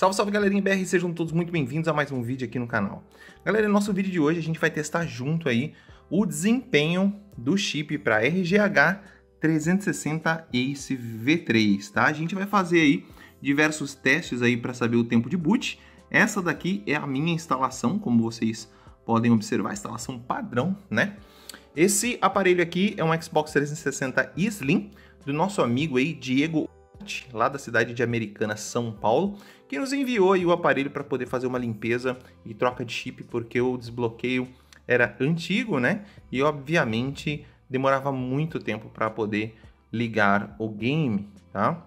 Salve, salve galerinha BR, sejam todos muito bem-vindos a mais um vídeo aqui no canal. Galera, no nosso vídeo de hoje a gente vai testar junto aí o desempenho do chip para RGH 360 Ace V3, tá? A gente vai fazer aí diversos testes aí para saber o tempo de boot. Essa daqui é a minha instalação, como vocês podem observar, instalação padrão, né? Esse aparelho aqui é um Xbox 360 Slim do nosso amigo aí Diego Duarte, lá da cidade de Americana, São Paulo, que nos enviou o aparelho para poder fazer uma limpeza e troca de chip, porque o desbloqueio era antigo, né? E obviamente demorava muito tempo para poder ligar o game, tá?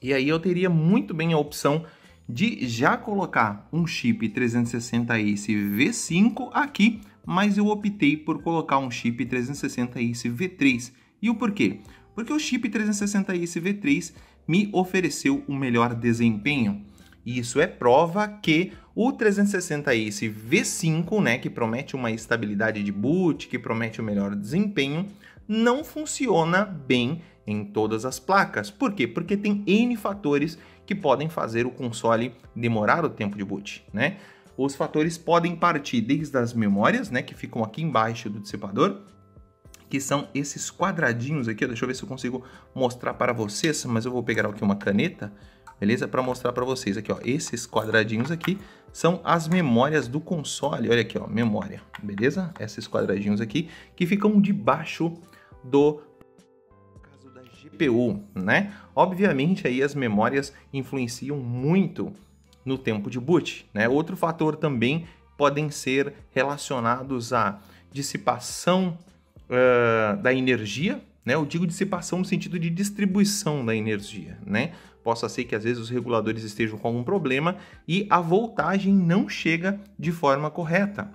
E aí eu teria muito bem a opção de já colocar um chip 360 Ace V5 aqui, mas eu optei por colocar um chip 360 Ace V3. E o porquê? porque o chip 360S V3 me ofereceu um melhor desempenho. E isso é prova que o 360S V5, né, que promete uma estabilidade de boot, que promete o um melhor desempenho, não funciona bem em todas as placas. Por quê? Porque tem N fatores que podem fazer o console demorar o tempo de boot, né? Os fatores podem partir desde as memórias, né, que ficam aqui embaixo do dissipador, que são esses quadradinhos aqui. Deixa eu ver se eu consigo mostrar para vocês, mas eu vou pegar aqui uma caneta, beleza? Para mostrar para vocês aqui, ó. Esses quadradinhos aqui são as memórias do console. Olha aqui, ó, memória, beleza? Esses quadradinhos aqui que ficam debaixo do GPU, né? Obviamente aí as memórias influenciam muito no tempo de boot, né? Outro fator também podem ser relacionados à dissipação uh, da energia, né? Eu digo dissipação no sentido de distribuição da energia, né? Possa ser que às vezes os reguladores estejam com algum problema e a voltagem não chega de forma correta.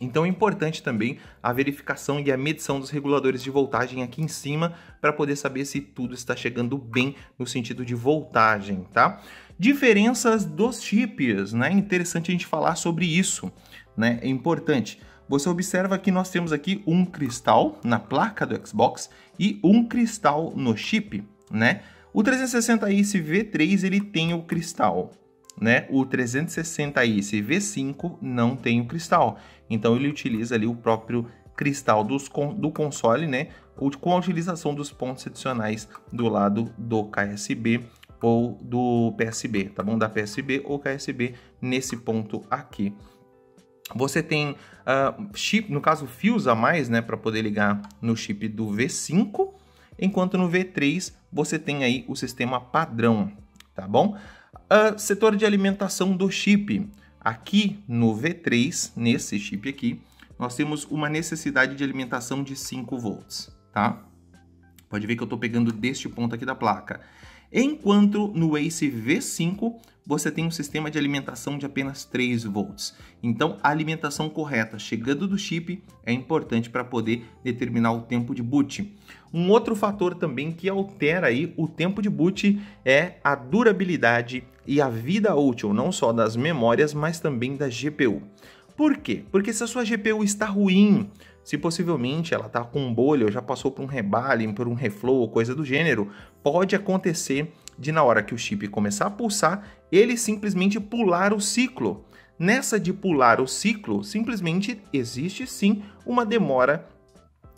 Então é importante também a verificação e a medição dos reguladores de voltagem aqui em cima para poder saber se tudo está chegando bem no sentido de voltagem, tá? Diferenças dos chips, né? É interessante a gente falar sobre isso, né? É importante você observa que nós temos aqui um cristal na placa do Xbox e um cristal no chip, né? O 360i SV3 ele tem o cristal, né? O 360i SV5 não tem o cristal, então ele utiliza ali o próprio cristal dos, do console, né? Com a utilização dos pontos adicionais do lado do KSB ou do PSB, tá bom? Da PSB ou KSB nesse ponto aqui. Você tem, uh, chip, no caso, fios a mais né, para poder ligar no chip do V5, enquanto no V3 você tem aí o sistema padrão, tá bom? Uh, setor de alimentação do chip. Aqui no V3, nesse chip aqui, nós temos uma necessidade de alimentação de 5 volts, tá? Pode ver que eu estou pegando deste ponto aqui da placa. Enquanto no Ace V5 você tem um sistema de alimentação de apenas 3 volts. Então, a alimentação correta chegando do chip é importante para poder determinar o tempo de boot. Um outro fator também que altera aí o tempo de boot é a durabilidade e a vida útil, não só das memórias, mas também da GPU. Por quê? Porque se a sua GPU está ruim, se possivelmente ela está com bolha ou já passou por um rebalem, por um reflow ou coisa do gênero, pode acontecer de na hora que o chip começar a pulsar, ele simplesmente pular o ciclo. Nessa de pular o ciclo, simplesmente existe sim uma demora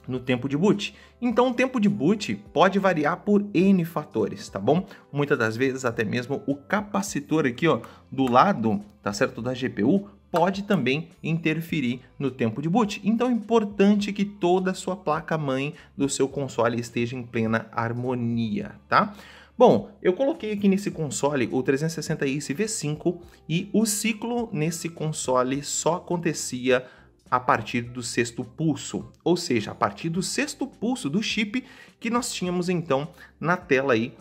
no tempo de boot. Então, o tempo de boot pode variar por N fatores, tá bom? Muitas das vezes, até mesmo o capacitor aqui, ó, do lado, tá certo, da GPU, pode também interferir no tempo de boot. Então é importante que toda a sua placa-mãe do seu console esteja em plena harmonia, tá? Bom, eu coloquei aqui nesse console o 360 i V5 e o ciclo nesse console só acontecia a partir do sexto pulso, ou seja, a partir do sexto pulso do chip que nós tínhamos então na tela aí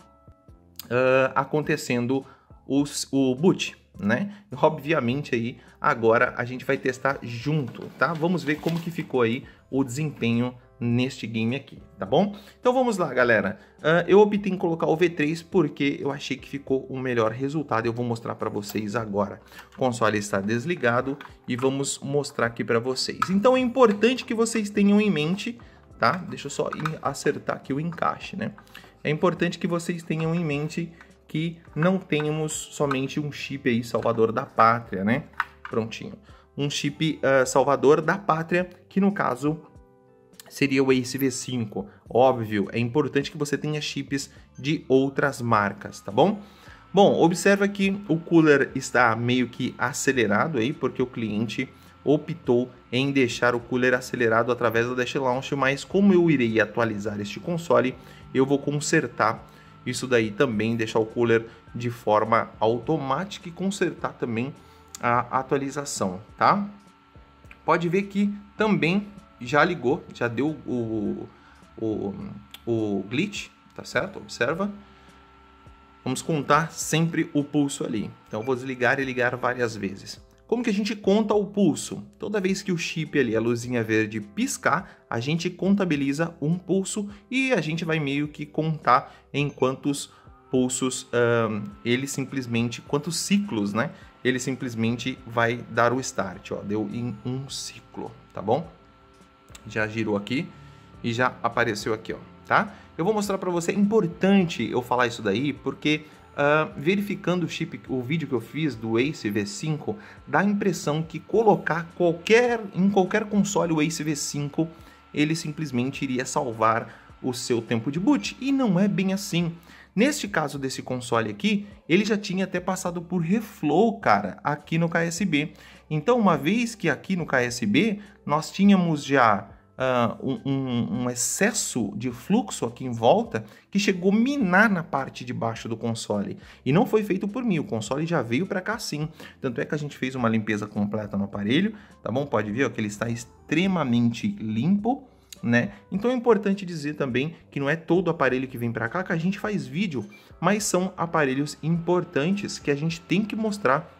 uh, acontecendo os, o boot, né? Obviamente aí agora a gente vai testar junto, tá? Vamos ver como que ficou aí o desempenho neste game aqui, tá bom? Então vamos lá, galera. Uh, eu optei em colocar o V3 porque eu achei que ficou o melhor resultado. Eu vou mostrar para vocês agora. O console está desligado e vamos mostrar aqui para vocês. Então é importante que vocês tenham em mente, tá? Deixa eu só acertar aqui o encaixe, né? É importante que vocês tenham em mente que não temos somente um chip aí salvador da pátria, né? Prontinho. Um chip uh, salvador da pátria, que no caso seria o Ace V5. Óbvio, é importante que você tenha chips de outras marcas, tá bom? Bom, observa que o cooler está meio que acelerado aí, porque o cliente optou em deixar o cooler acelerado através da Dash Launch, mas como eu irei atualizar este console, eu vou consertar isso daí também, deixar o cooler de forma automática e consertar também a atualização, tá? Pode ver que também já ligou, já deu o, o, o glitch, tá certo? Observa. Vamos contar sempre o pulso ali. Então eu vou desligar e ligar várias vezes. Como que a gente conta o pulso? Toda vez que o chip ali, a luzinha verde piscar, a gente contabiliza um pulso e a gente vai meio que contar em quantos pulsos um, ele simplesmente, quantos ciclos, né? Ele simplesmente vai dar o start, ó, deu em um ciclo, tá bom? já girou aqui e já apareceu aqui, ó, tá? Eu vou mostrar para você, é importante eu falar isso daí, porque uh, verificando o chip, o vídeo que eu fiz do Ace V5, dá a impressão que colocar qualquer, em qualquer console o Ace V5, ele simplesmente iria salvar o seu tempo de boot, e não é bem assim. Neste caso desse console aqui, ele já tinha até passado por reflow, cara, aqui no KSB. Então, uma vez que aqui no KSB nós tínhamos já uh, um, um, excesso de fluxo aqui em volta que chegou a minar na parte de baixo do console. E não foi feito por mim, o console já veio para cá sim. Tanto é que a gente fez uma limpeza completa no aparelho, tá bom? Pode ver ó, que ele está extremamente limpo. Né? Então é importante dizer também que não é todo aparelho que vem para cá que a gente faz vídeo, mas são aparelhos importantes que a gente tem que mostrar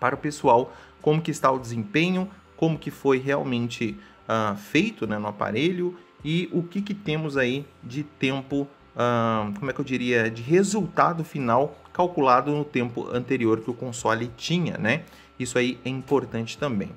para o pessoal como que está o desempenho, como que foi realmente ah, feito né, no aparelho e o que, que temos aí de tempo, ah, como é que eu diria, de resultado final calculado no tempo anterior que o console tinha, né? Isso aí é importante também.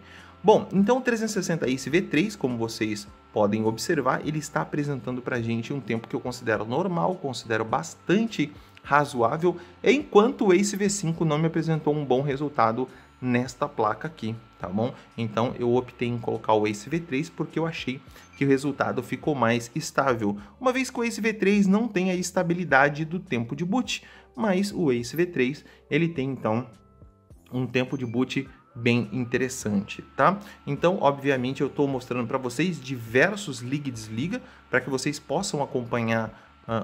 Bom, então o 360 SV3, como vocês podem observar, ele está apresentando para a gente um tempo que eu considero normal, considero bastante razoável, enquanto o Ace V5 não me apresentou um bom resultado nesta placa aqui, tá bom? Então eu optei em colocar o Ace V3 porque eu achei que o resultado ficou mais estável, uma vez que o Ace V3 não tem a estabilidade do tempo de boot, mas o Ace V3 ele tem então um tempo de boot bem interessante, tá? Então, obviamente, eu estou mostrando para vocês diversos liga e desliga para que vocês possam acompanhar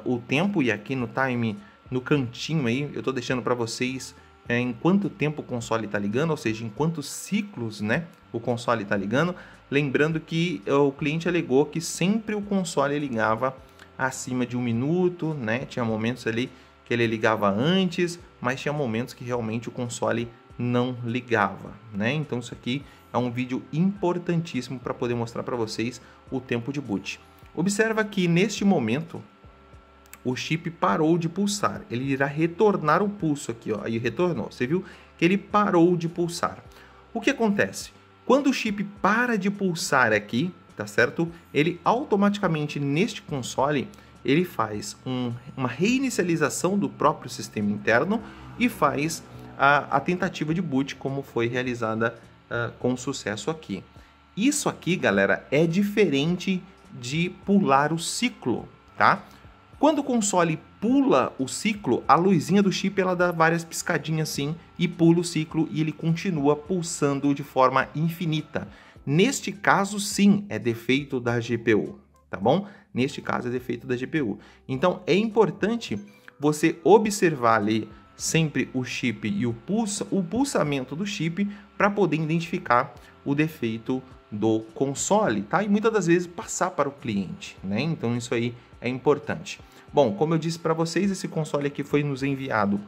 uh, o tempo e aqui no time, no cantinho aí, eu estou deixando para vocês é, em quanto tempo o console está ligando, ou seja, em quantos ciclos né, o console está ligando. Lembrando que eh, o cliente alegou que sempre o console ligava acima de um minuto, né? Tinha momentos ali que ele ligava antes, mas tinha momentos que realmente o console não ligava, né? Então isso aqui é um vídeo importantíssimo para poder mostrar para vocês o tempo de boot. Observa que neste momento o chip parou de pulsar. Ele irá retornar o pulso aqui, ó. Aí retornou. Você viu que ele parou de pulsar. O que acontece? Quando o chip para de pulsar aqui, tá certo? Ele automaticamente neste console ele faz um, uma reinicialização do próprio sistema interno e faz a, a tentativa de boot como foi realizada uh, com sucesso aqui. Isso aqui, galera, é diferente de pular o ciclo, tá? Quando o console pula o ciclo, a luzinha do chip ela dá várias piscadinhas assim e pula o ciclo e ele continua pulsando de forma infinita. Neste caso, sim, é defeito da GPU, tá bom? Neste caso, é defeito da GPU. Então, é importante você observar ali sempre o chip e o, pulsa, o pulsamento do chip para poder identificar o defeito do console, tá? E muitas das vezes passar para o cliente, né? Então, isso aí é importante. Bom, como eu disse para vocês, esse console aqui foi nos enviado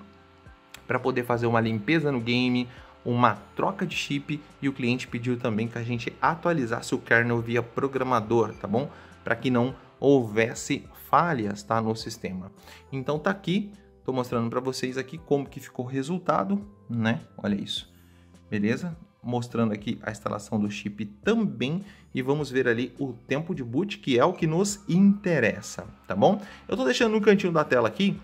para poder fazer uma limpeza no game, uma troca de chip e o cliente pediu também que a gente atualizasse o kernel via programador, tá bom? Para que não houvesse falhas tá, no sistema. Então tá aqui, tô mostrando para vocês aqui como que ficou o resultado, né? Olha isso, beleza? Mostrando aqui a instalação do chip também e vamos ver ali o tempo de boot, que é o que nos interessa, tá bom? Eu estou deixando no cantinho da tela aqui,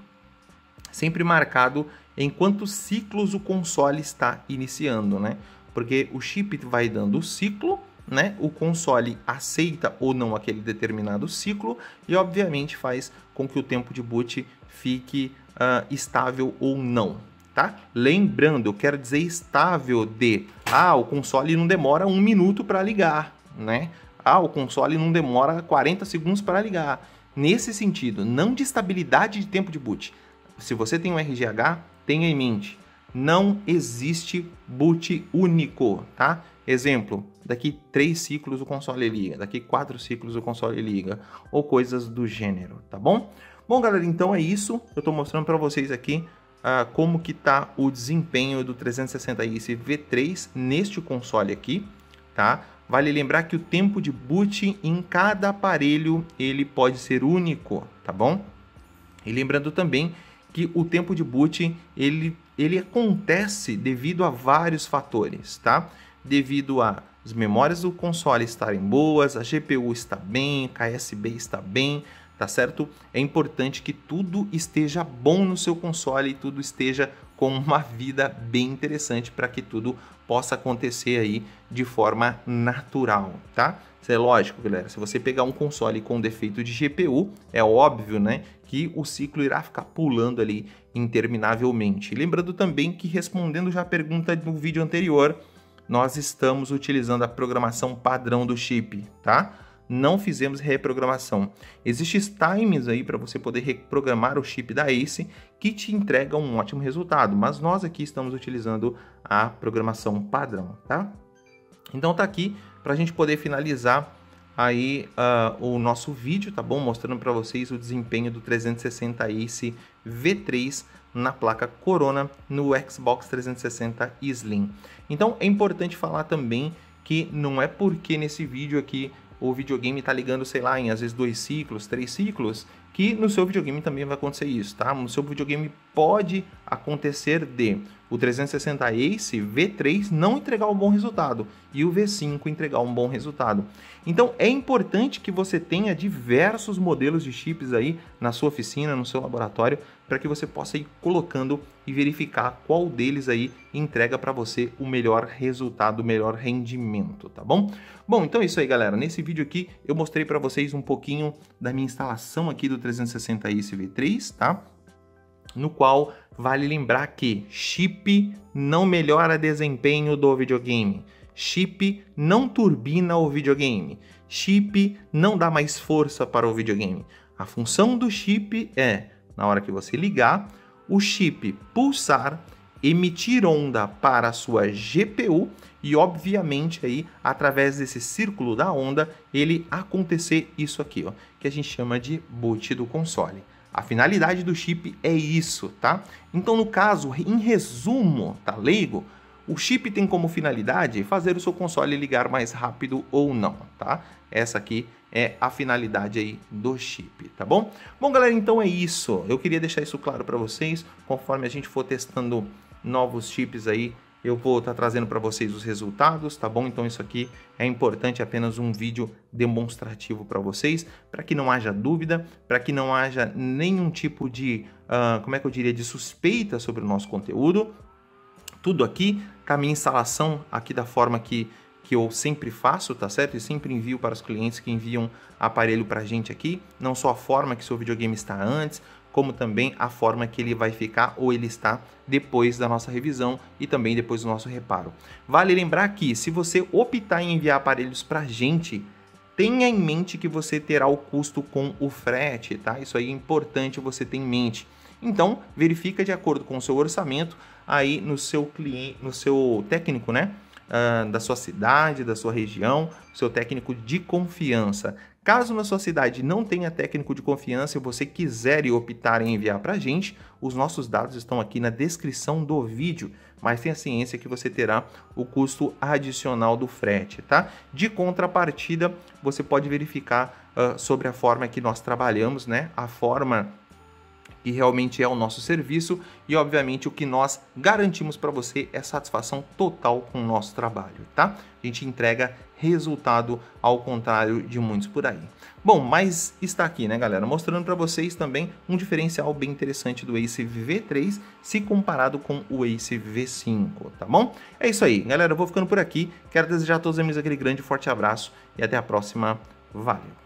sempre marcado em quantos ciclos o console está iniciando, né? Porque o chip vai dando o ciclo, né? O console aceita ou não aquele determinado ciclo e, obviamente, faz com que o tempo de boot fique uh, estável ou não, tá? Lembrando, eu quero dizer estável de, ah, o console não demora um minuto para ligar, né? Ah, o console não demora 40 segundos para ligar. Nesse sentido, não de estabilidade de tempo de boot. Se você tem um RGH, tenha em mente, não existe boot único, tá? Exemplo, daqui três ciclos o console liga, daqui quatro ciclos o console liga, ou coisas do gênero, tá bom? Bom, galera, então é isso. Eu estou mostrando para vocês aqui uh, como que está o desempenho do 360i v 3 neste console aqui, tá? Vale lembrar que o tempo de boot em cada aparelho ele pode ser único, tá bom? E lembrando também que o tempo de boot ele, ele acontece devido a vários fatores, tá? Devido a as memórias do console estarem boas, a GPU está bem, KSB está bem, tá certo? É importante que tudo esteja bom no seu console e tudo esteja com uma vida bem interessante para que tudo possa acontecer aí de forma natural, tá? Isso é lógico, galera. Se você pegar um console com defeito de GPU, é óbvio, né, que o ciclo irá ficar pulando ali interminavelmente. Lembrando também que respondendo já a pergunta do vídeo anterior, nós estamos utilizando a programação padrão do chip, tá? não fizemos reprogramação. Existem times aí para você poder reprogramar o chip da ACE que te entrega um ótimo resultado, mas nós aqui estamos utilizando a programação padrão, tá? Então tá aqui para a gente poder finalizar aí uh, o nosso vídeo, tá bom? Mostrando para vocês o desempenho do 360 Ace V3 na placa Corona no Xbox 360 Slim. Então é importante falar também que não é porque nesse vídeo aqui o videogame está ligando, sei lá, em às vezes dois ciclos, três ciclos, que no seu videogame também vai acontecer isso, tá? No seu videogame pode acontecer de o 360 Ace V3 não entregar um bom resultado e o V5 entregar um bom resultado. Então é importante que você tenha diversos modelos de chips aí na sua oficina, no seu laboratório, para que você possa ir colocando e verificar qual deles aí entrega para você o melhor resultado, o melhor rendimento, tá bom? Bom, então é isso aí, galera. Nesse vídeo aqui eu mostrei para vocês um pouquinho da minha instalação aqui do 360 Ace V3, tá? no qual vale lembrar que chip não melhora desempenho do videogame, chip não turbina o videogame, chip não dá mais força para o videogame. A função do chip é, na hora que você ligar, o chip pulsar, emitir onda para a sua GPU e, obviamente, aí através desse círculo da onda, ele acontecer isso aqui, ó, que a gente chama de boot do console. A finalidade do chip é isso, tá? Então, no caso, em resumo, tá leigo, o chip tem como finalidade fazer o seu console ligar mais rápido ou não, tá? Essa aqui é a finalidade aí do chip, tá bom? Bom, galera, então é isso. Eu queria deixar isso claro para vocês, conforme a gente for testando novos chips aí eu vou estar tá trazendo para vocês os resultados, tá bom? Então isso aqui é importante, é apenas um vídeo demonstrativo para vocês, para que não haja dúvida, para que não haja nenhum tipo de, uh, como é que eu diria, de suspeita sobre o nosso conteúdo. Tudo aqui, com tá a minha instalação aqui da forma que que eu sempre faço, tá certo? E sempre envio para os clientes que enviam aparelho para a gente aqui, não só a forma que seu videogame está antes, como também a forma que ele vai ficar ou ele está depois da nossa revisão e também depois do nosso reparo. Vale lembrar que se você optar em enviar aparelhos para a gente, tenha em mente que você terá o custo com o frete, tá? Isso aí é importante você ter em mente. Então, verifica de acordo com o seu orçamento aí no seu cliente, no seu técnico, né? Uh, da sua cidade, da sua região, seu técnico de confiança. Caso na sua cidade não tenha técnico de confiança e você quiser e optar em enviar para a gente, os nossos dados estão aqui na descrição do vídeo, mas tenha ciência que você terá o custo adicional do frete, tá? De contrapartida, você pode verificar uh, sobre a forma que nós trabalhamos, né? A forma que realmente é o nosso serviço e, obviamente, o que nós garantimos para você é satisfação total com o nosso trabalho, tá? A gente entrega resultado ao contrário de muitos por aí. Bom, mas está aqui, né, galera? Mostrando para vocês também um diferencial bem interessante do Ace V3 se comparado com o Ace V5, tá bom? É isso aí, galera. Eu vou ficando por aqui. Quero desejar a todos os amigos aquele grande forte abraço e até a próxima. Valeu!